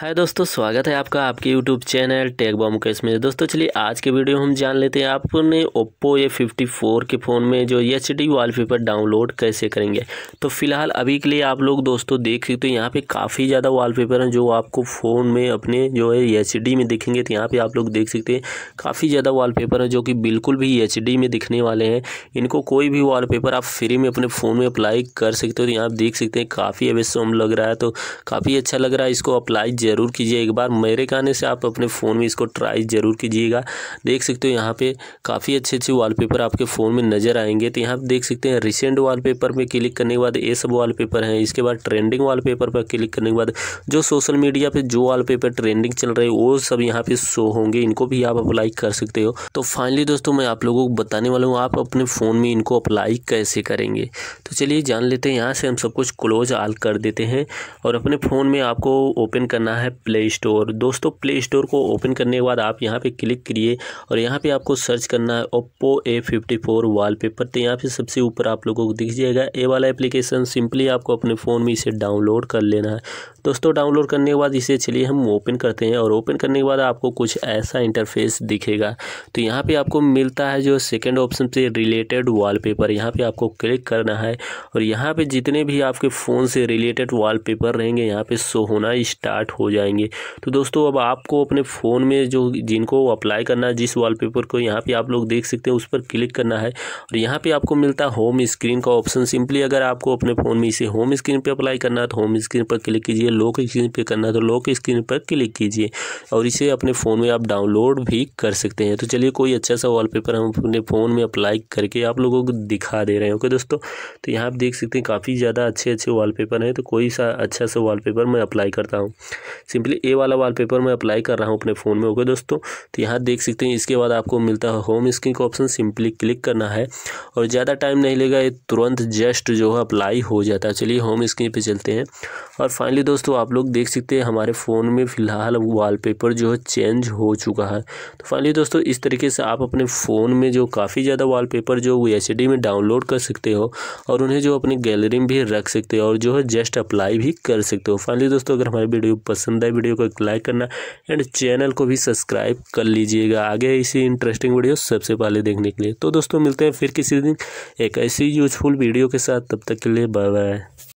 हाय दोस्तों स्वागत है आपका आपके YouTube channel tech bomb case में दोस्तों चलिए आज के वीडियो हम जान लेते हैं आपने ओप्पो ए फिफ्टी फोर के फ़ोन में जो एच डी पेपर डाउनलोड कैसे करेंगे तो फिलहाल अभी के लिए आप लोग दोस्तों देख सकते हो तो यहाँ पे काफ़ी ज़्यादा वॉलपेपर हैं जो आपको फ़ोन में अपने जो है एच में दिखेंगे तो यहाँ पर आप लोग देख सकते हैं काफ़ी ज़्यादा वाल हैं जो कि बिल्कुल भी एच में दिखने वाले हैं इनको कोई भी वाल आप फ्री में अपने फ़ोन में अप्लाई कर सकते हो तो यहाँ देख सकते हैं काफ़ी अवश्य लग रहा है तो काफ़ी अच्छा लग रहा है इसको अप्लाई ज़रूर कीजिए एक बार मेरे कहने से आप अपने फ़ोन में इसको ट्राई ज़रूर कीजिएगा देख सकते हो यहाँ पे काफ़ी अच्छे अच्छे वॉलपेपर आपके फ़ोन में नज़र आएंगे तो यहाँ देख सकते हैं रिसेंट वॉलपेपर में क्लिक करने के बाद ये सब वाल हैं इसके बाद ट्रेंडिंग वाल पर क्लिक करने के बाद जो सोशल मीडिया पर जो वॉलपेपर ट्रेंडिंग चल रहे वो सब यहाँ पे शो होंगे इनको भी आप अप्लाई कर सकते हो तो फाइनली दोस्तों मैं आप लोगों को बताने वाला हूँ आप अपने फ़ोन में इनको अप्लाई कैसे करेंगे तो चलिए जान लेते हैं यहाँ से हम सब कुछ क्लोज आल कर देते हैं और अपने फ़ोन में आपको ओपन करना है है प्ले स्टोर दोस्तों प्ले स्टोर को ओपन करने के बाद आप यहाँ पे क्लिक करिए और यहाँ पे आपको सर्च करना है Oppo A fifty four wallpaper तो यहाँ पे सबसे ऊपर आप लोगों को दिख जाएगा ए वाला एप्लीकेशन सिंपली आपको अपने फ़ोन में इसे डाउनलोड कर लेना है दोस्तों डाउनलोड करने के बाद इसे चलिए हम ओपन करते हैं और ओपन करने के बाद आपको कुछ ऐसा इंटरफेस दिखेगा तो यहाँ पर आपको मिलता है जो सेकेंड ऑप्शन से रिलेटेड वॉलपेपर यहाँ पर आपको क्लिक करना है और यहाँ पर जितने भी आपके फ़ोन से रिलेटेड वॉलपेपर रहेंगे यहाँ पर शो होना स्टार्ट हो जाएंगे तो दोस्तों अब आपको अपने फ़ोन में जो जिनको अप्लाई करना है जिस वॉलपेपर को यहाँ पे आप लोग देख सकते हैं उस पर क्लिक करना है और यहाँ पे आपको मिलता है होम स्क्रीन का ऑप्शन सिंपली अगर आपको अपने फ़ोन में इसे होम स्क्रीन पर अप्लाई करना है तो होम स्क्रीन पर क्लिक कीजिए लॉक स्क्रीन पर करना है तो लॉक स्क्रीन पर क्लिक कीजिए और इसे अपने फ़ोन में आप डाउनलोड भी कर सकते हैं तो चलिए कोई अच्छा सा वॉलपेपर हम अपने फ़ोन में अप्लाई करके आप लोगों को दिखा दे रहे हैं ओके दोस्तों तो यहाँ आप देख सकते हैं काफ़ी ज़्यादा अच्छे अच्छे वॉलपेपर हैं तो कोई सा अच्छा सा वॉलपेपर मैं अप्लाई करता हूँ सिंपली ए वाला वॉलपेपर मैं अप्लाई कर रहा हूँ अपने फ़ोन में ओके दोस्तों तो यहाँ देख सकते हैं इसके बाद आपको मिलता है होम स्क्रीन का ऑप्शन सिंपली क्लिक करना है और ज़्यादा टाइम नहीं लेगा ये तुरंत जस्ट जो है अप्लाई हो जाता है चलिए होम स्क्रीन पर चलते हैं और फाइनली दोस्तों आप लोग देख सकते हैं हमारे फ़ोन में फ़िलहाल वाल जो है चेंज हो चुका है तो फाइनली दोस्तों इस तरीके से आप अपने फ़ोन में जो काफ़ी ज़्यादा वाल जो एच में डाउनलोड कर सकते हो और उन्हें जो अपनी गैलरी में भी रख सकते हो और जो है जस्ट अप्लाई भी कर सकते हो फाइनली दोस्तों अगर हमारी वीडियो पसंद पसंद आए वीडियो को एक लाइक करना एंड चैनल को भी सब्सक्राइब कर लीजिएगा आगे इसी इंटरेस्टिंग वीडियो सबसे पहले देखने के लिए तो दोस्तों मिलते हैं फिर किसी दिन एक ऐसी यूजफुल वीडियो के साथ तब तक के लिए बाय बाय